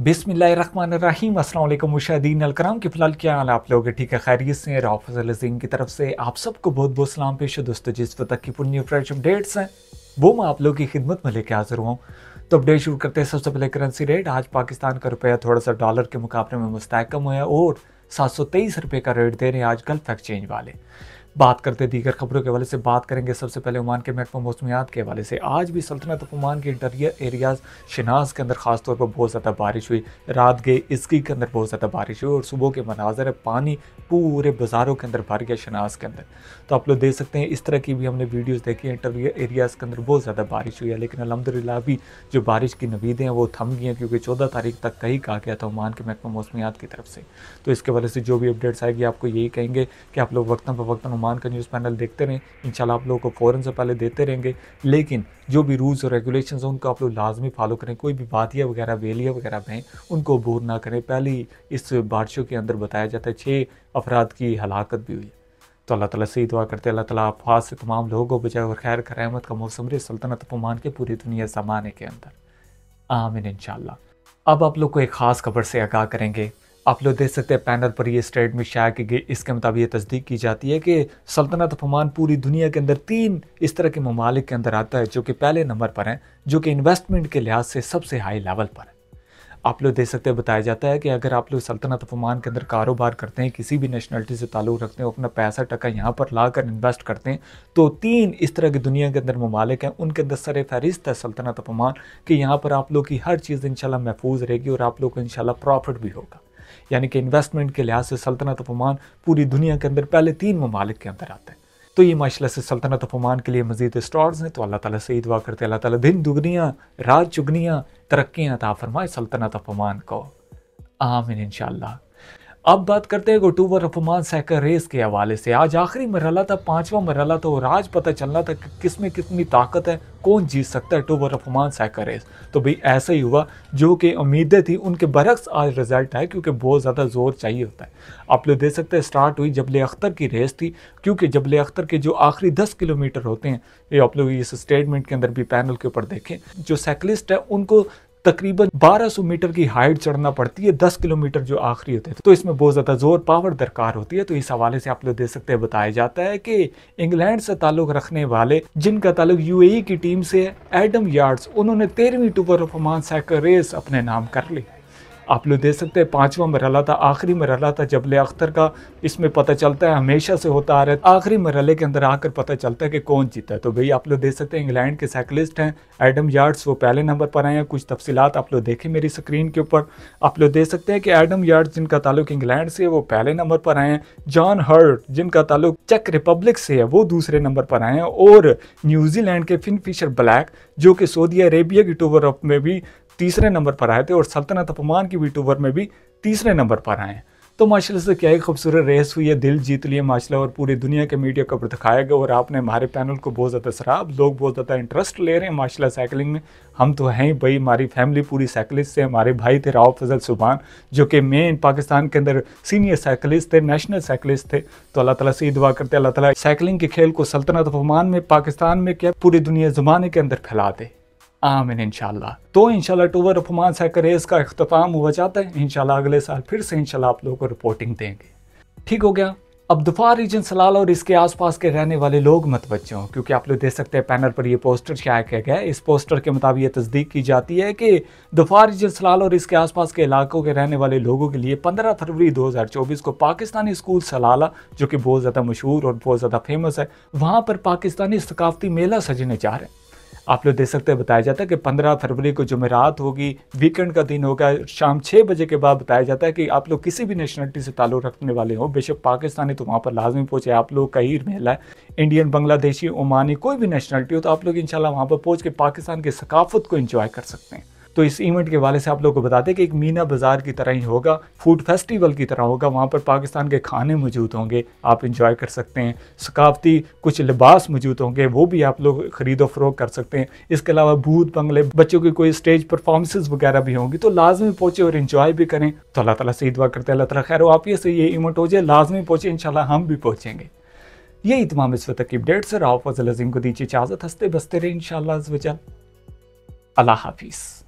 रही अल्लाम मुशादीन अलकराम के फिलहाल क्या हाल आप लोग ठीक है खैरियत से राव फजल अजीम की तरफ से आप सबको बहुत बहुत सलाम पेश है दोस्तों जिस वक्त की पुण्य फ्रेश अपडेट्स हैं वो मैं आप लोग की खिदमत में लेके हाजिर हुआ हूँ तो अपडेट शुरू करते हैं सबसे पहले करेंसी रेट आज पाकिस्तान का रुपया थोड़ा सा डॉलर के मुकाबले में मुस्तकम हुआ है और सात सौ तेईस रुपये का रेट दे रहे हैं आज गल्फ एक्सचेंज वाले बात करते दीगर खबरों के हवाले से बात करेंगे सबसे पहले ओमान के महकमा मौसमियात के हवाले से आज भी सल्तनत ओमान के इंटरियर एरियाज शनाज के अंदर खासतौर पर बहुत ज़्यादा बारिश हुई रात गए इसकी के अंदर बहुत ज़्यादा बारिश हुई और सुबह के मनाजर पानी पूरे बाज़ारों के अंदर भर गया शनाज के अंदर तो आप लोग देख सकते हैं इस तरह की भी हमने वीडियोज़ देखी इंटरियर एरियाज़ के अंदर बहुत ज़्यादा बारिश हुई है लेकिन अलहमदिल्ला भी जो बारिश की नवीदें हैं वो थम गई हैं क्योंकि चौदह तारीख तक कहीं कहा गया था ओमान के महकमा मौसमियात की तरफ से तो इसके वाले से जो भी अपडेट्स आएगी आपको यही कहेंगे कि आप लोग वक्ता ब वक्ता रहमान का न्यूज़ पैनल देखते रहें इन आप लोगों को फ़ौरन से पहले देते रहेंगे लेकिन जो भी रूल्स और रेगुलेशन हैं उनको आप लोग लाजमी फॉलो करें कोई भी बातियाँ वगैरह वेलियाँ वगैरह हैं उनको बोर ना करें पहले ही इस बारिशों के अंदर बताया जाता है छः अफराद की हलाकत भी हुई तो अल्लाह ताला से ही दुआ करते अल्लाह ताला अफवाज से तमाम लोगों को बचाए और खैर अहमद का मौसम रे सल्तनत फमान के पूरी दुनिया ज़माने के अंदर आमिन इन अब आप लोग को एक ख़ास खबर से आगाह करेंगे आप लोग देख सकते हैं पैनल पर ये स्टेट में शायद की गई इसके मुताबिक ये तस्दीक की जाती है कि सल्तनत फमान पूरी दुनिया के अंदर तीन इस तरह के ममालिक के अंदर आता है जो कि पहले नंबर पर हैं जो कि इन्वेस्टमेंट के लिहाज से सबसे हाई लेवल पर है आप लोग देख सकते हैं बताया जाता है कि अगर आप लोग सल्तनत फमान के अंदर कारोबार करते हैं किसी भी नेशनलिटी से ताल्लुक़ रखते हैं अपना पैसा टका यहाँ पर ला कर इन्वेस्ट करते हैं तो तीन इस तरह की दुनिया के अंदर ममालिक हैं उनके अंदर सर फहरिस्त है सल्तनत फमान कि यहाँ पर आप लोग की हर चीज़ इन महफूज रहेगी और आप लोग को इन प्रॉफिट भी होगा यानी कि इन्वेस्टमेंट के लिहाज से सल्तनत ओमान पूरी दुनिया के अंदर पहले तीन ममालिक के अंदर आते हैं तो ये माशाला से सल्तनत ओमान के लिए मजीद स्टॉर्स हैं तो अल्लाह ताला से दुआ करते अल्लाह ताला दिन दुगनियाँ रात चुगनियाँ तरक्याँ अता सल्तनत ओमान को आमिन इन अब बात करते हैं गोटूबर अपमान सहकर रेस के हवाले से आज आखिरी मरला था पांचवा मरला था और आज पता चलना था कि किस में कितनी ताकत है कौन जीत सकता है टूवर अपमान सहकर रेस तो भाई ऐसा ही हुआ जो कि उम्मीदें थी उनके बरक्स आज रिजल्ट आए क्योंकि बहुत ज़्यादा जोर चाहिए होता है आप लोग देख सकते हैं स्टार्ट हुई जबल अख्तर की रेस थी क्योंकि जबल अख्तर के जो आखिरी दस किलोमीटर होते हैं ये आप लोग इस स्टेटमेंट के अंदर भी पैनल के ऊपर देखें जो साइकिलिस्ट है उनको तकरीबन 1200 मीटर की हाइट चढ़ना पड़ती है 10 किलोमीटर जो आखिरी होते हैं तो इसमें बहुत ज़्यादा जोर पावर दरकार होती है तो इस हवाले से आप लोग दे सकते हैं बताया जाता है कि इंग्लैंड से ताल्लुक रखने वाले जिनका ताल्लुक यूएई की टीम से एडम यार्ड्स उन्होंने तेरहवीं टूबर ऑफ साइकिल रेस अपने नाम कर ली आप लोग देख सकते हैं पाँचवा मरहला था आखिरी मरहला था जबल अख्तर का इसमें पता चलता है हमेशा से होता आ रहा है आखिरी मरहले के अंदर आकर पता चलता है कि कौन जीता है तो भाई आप लोग देख सकते हैं इंग्लैंड के साइकिलिस्ट हैं एडम यार्ड्स वो पहले नंबर पर आए हैं कुछ तफसीत आप लोग देखें मेरी स्क्रीन के ऊपर आप लोग देख सकते हैं कि एडम यार्ड्स जिनका ताल्लुक इंग्लैंड से है वो पहले नंबर पर आए हैं जॉन हर्ट जिनका ताल्लुक चेक रिपब्लिक से है वो दूसरे नंबर पर आए हैं और न्यूजीलैंड के फिन फिशर ब्लैक जो कि सऊदी अरेबिया की टूवर में भी तीसरे नंबर पर आए थे और सल्तनत अपमान की वीटूवर में भी तीसरे नंबर पर आए हैं तो माशाल्लाह से क्या एक खूबसूरत रेस हुई है दिल जीत लिए माशाल्लाह और पूरी दुनिया के मीडिया कवर दिखाया गया और आपने हमारे पैनल को बहुत ज़्यादा सराब लोग बहुत ज़्यादा इंटरेस्ट ले रहे हैं माशाल्लाह साइकिलिंग में हम तो हैं ही भाई हमारी फैमिली पूरी साइकिलिस्ट से हमारे भाई थे राव फजल सुबान जो कि मेन पाकिस्तान के अंदर सीनियर साइकिलिस्ट थे नेशनल साइकिलिस्ट थे तो अल्लाह तला से ही दुआ करते अल्लाह तला साइकिलिंग के खेल को सल्तनत अफमान में पाकिस्तान में क्या पूरी दुनिया ज़माने के अंदर फैला दे आमिन इनशाला तो इनशाला टूवर रफमान रेस का अख्ताम हुआ जाता है इनशाला अगले साल फिर से इनशाला आप लोगों को रिपोर्टिंग देंगे ठीक हो गया अब दफा रीजन सलाल और इसके आसपास के रहने वाले लोग मत बच्चे हों क्योंकि आप लोग देख सकते हैं पैनल पर ये पोस्टर शायद किया गया है इस पोस्टर के मुताबिक ये तस्दीक की जाती है कि दफा रीजन सलाल और इसके आसपास के इलाकों के रहने वाले लोगों के लिए 15 फरवरी 2024 को पाकिस्तानी स्कूल सलाला जो कि बहुत ज़्यादा मशहूर और बहुत ज़्यादा फेमस है वहाँ पर पाकिस्तानी सकाफती मेला सजने जा रहे हैं आप लोग देख सकते हैं बताया जाता है कि 15 फरवरी को जुमेरात होगी वीकेंड का दिन होगा शाम छः बजे के बाद बताया जाता है कि आप लोग किसी भी नेशनलिटी से ताल्लुक रखने वाले हों बेशक पाकिस्तानी तो वहाँ पर लाजमी पहुँचे आप लोग कहीं महिला इंडियन बांग्लादेशी ओमानी कोई भी नेशनलिटी हो तो आप लोग इन वहाँ पर पहुँच के पाकिस्तान की सकाफत को इन्जॉय कर सकते हैं तो इस इवेंट के वाले से आप लोग को बता दें कि एक मीना बाज़ार की तरह ही होगा फूड फेस्टिवल की तरह होगा वहाँ पर पाकिस्तान के खाने मौजूद होंगे आप इंजॉय कर सकते हैं सकाफती कुछ लिबास मौजूद होंगे वो भी आप लोग ख़रीदो फरोख कर सकते हैं इसके अलावा भूत बंगले बच्चों की कोई स्टेज परफॉर्मेंसेज वगैरह भी होंगी तो लाजमी पहुँचे और इन्जॉय भी करें तो अल्लाह तला से दुआ करते हैं अल्लाह तैर खैर से ये इवेंट हो जाए लाजमी पहुँचे इन हम भी पहुँचेंगे यही तमाम इस वक्त की अपडेट सर आप फजल अजीम को दीजिए इजाज़त हंसते बसते रहे इन अल्लाह हाफिज़